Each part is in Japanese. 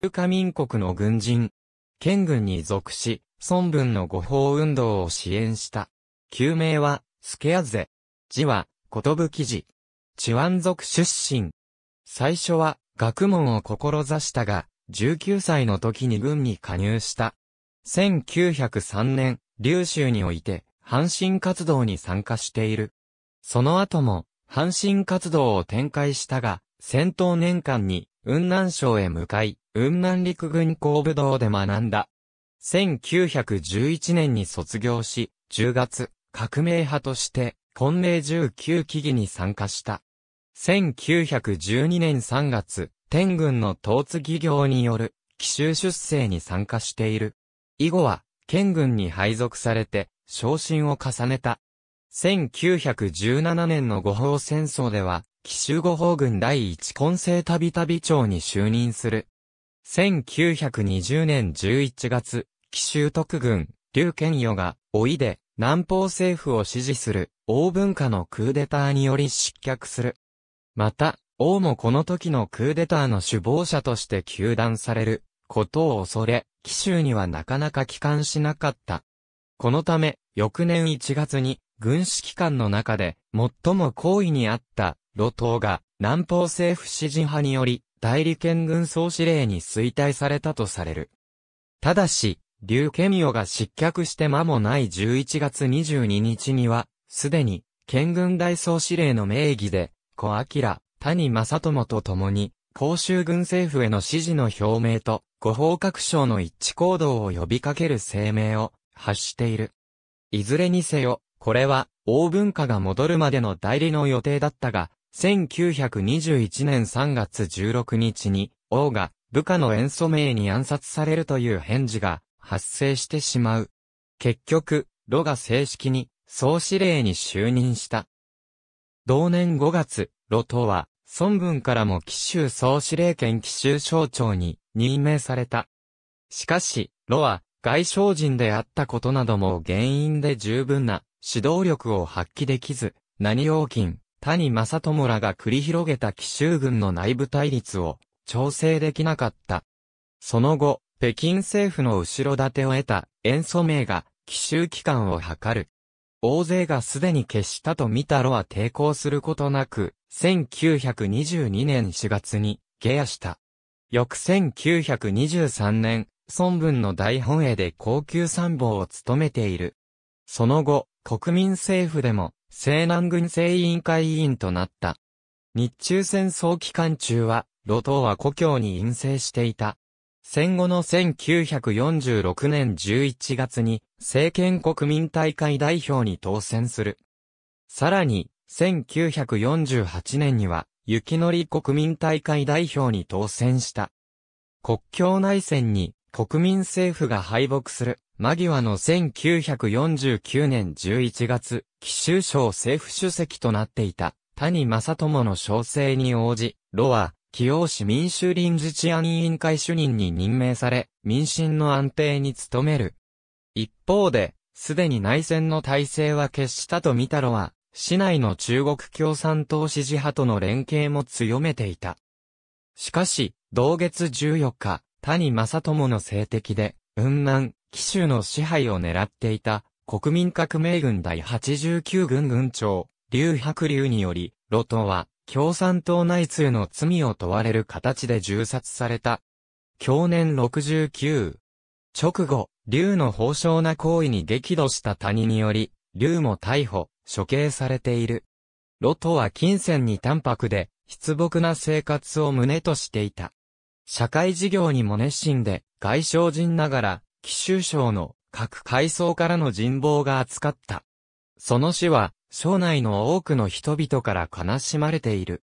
中華民国の軍人、県軍に属し、孫文の誤報運動を支援した。旧名は、スケアゼ。字は、ことぶき事。チワン族出身。最初は、学問を志したが、19歳の時に軍に加入した。1903年、琉州において、阪神活動に参加している。その後も、阪神活動を展開したが、戦闘年間に、雲南省へ向かい、雲南陸軍工部道で学んだ。1911年に卒業し、10月、革命派として、混迷19期議に参加した。1912年3月、天軍の統治企業による、奇襲出生に参加している。以後は、県軍に配属されて、昇進を重ねた。1917年の五宝戦争では、奇襲五宝軍第一混成たびたび長に就任する。1920年11月、紀州特軍、劉賢与が、老いで、南方政府を支持する、王文化のクーデターにより失脚する。また、王もこの時のクーデターの首謀者として求断される、ことを恐れ、紀州にはなかなか帰還しなかった。このため、翌年1月に、軍指機関の中で、最も好意にあった、路頭が、南方政府支持派により、代理県軍総司令に衰退されたとされる。ただし、劉ケミオが失脚して間もない11月22日には、すでに、県軍大総司令の名義で、小明、谷正智と共に、公衆軍政府への支持の表明と、ご報各省の一致行動を呼びかける声明を発している。いずれにせよ、これは、大文化が戻るまでの代理の予定だったが、1921年3月16日に、王が部下の塩素名に暗殺されるという返事が発生してしまう。結局、ロが正式に総司令に就任した。同年5月、ロとは、孫文からも紀州総司令兼紀州省庁に任命された。しかし、ロは外省人であったことなども原因で十分な指導力を発揮できず、何用金、谷正智らが繰り広げた奇襲軍の内部対立を調整できなかった。その後、北京政府の後ろ盾を得た塩素名が奇襲期間を図る。大勢がすでに決したと見たロは抵抗することなく、1922年4月に下野した。翌1923年、孫文の大本営で高級参謀を務めている。その後、国民政府でも西南軍政委員会委員となった。日中戦争期間中は、路頭は故郷に陰性していた。戦後の1946年11月に、政権国民大会代表に当選する。さらに、1948年には、雪のり国民大会代表に当選した。国境内戦に国民政府が敗北する、間際の1949年11月、奇州省政府主席となっていた、谷正智の招請に応じ、ロは、起用市民衆臨時治安委員会主任に任命され、民心の安定に努める。一方で、すでに内戦の体制は決したと見たロは、市内の中国共産党支持派との連携も強めていた。しかし、同月14日、谷正智の政敵で、雲南、紀州の支配を狙っていた、国民革命軍第89軍軍長、劉白龍により、ロトは、共産党内通の罪を問われる形で銃殺された。去年69。直後、劉の放奨な行為に激怒した谷により、劉も逮捕、処刑されている。ロトは金銭に淡白で、失朴な生活を胸としていた。社会事業にも熱心で、外省人ながら、貴州省の各階層からの人望が厚かった。その死は、省内の多くの人々から悲しまれている。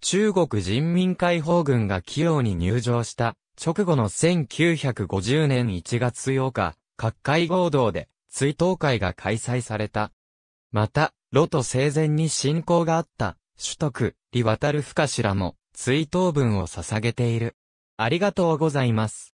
中国人民解放軍が器用に入場した直後の1950年1月8日、各界合同で追悼会が開催された。また、ロト生前に信仰があった、首都利リワタルフカシも追悼文を捧げている。ありがとうございます。